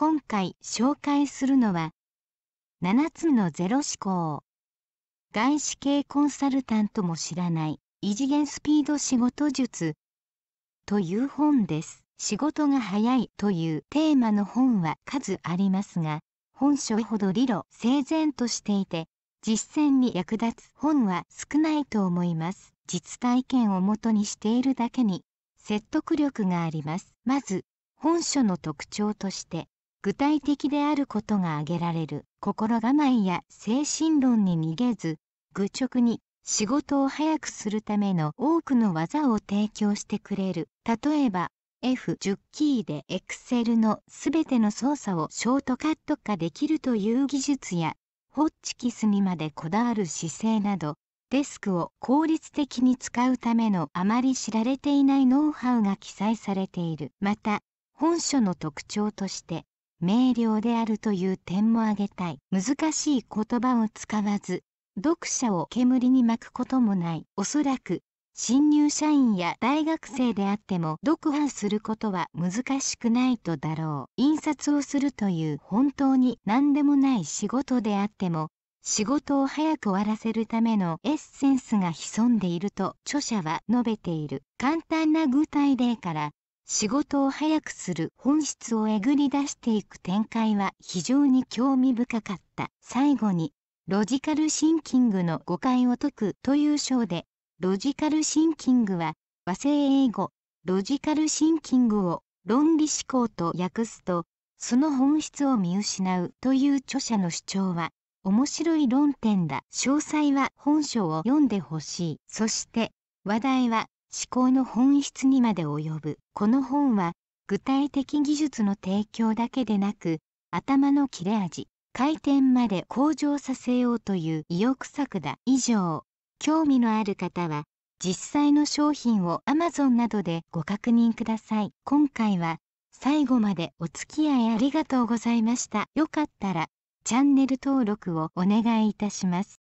今回紹介するのは7つのゼロ思考外資系コンサルタントも知らない異次元スピード仕事術という本です仕事が早いというテーマの本は数ありますが本書ほど理路整然としていて実践に役立つ本は少ないと思います実体験をもとにしているだけに説得力がありますまず本書の特徴として具体的であることが挙げられる心構えや精神論に逃げず愚直に仕事を早くするための多くの技を提供してくれる例えば F10 キーで Excel のすべての操作をショートカット化できるという技術やホッチキスにまでこだわる姿勢などデスクを効率的に使うためのあまり知られていないノウハウが記載されているまた本書の特徴として明瞭であるという点も挙げたい難しい言葉を使わず読者を煙に巻くこともないおそらく新入社員や大学生であっても読破することは難しくないとだろう印刷をするという本当に何でもない仕事であっても仕事を早く終わらせるためのエッセンスが潜んでいると著者は述べている簡単な具体例から仕事を早くする本質をえぐり出していく展開は非常に興味深かった最後にロジカルシンキングの誤解を解くという章でロジカルシンキングは和製英語ロジカルシンキングを論理思考と訳すとその本質を見失うという著者の主張は面白い論点だ詳細は本書を読んでほしいそして話題は思考の本質にまで及ぶこの本は具体的技術の提供だけでなく頭の切れ味回転まで向上させようという意欲作だ以上興味のある方は実際の商品を Amazon などでご確認ください今回は最後までお付き合いありがとうございましたよかったらチャンネル登録をお願いいたします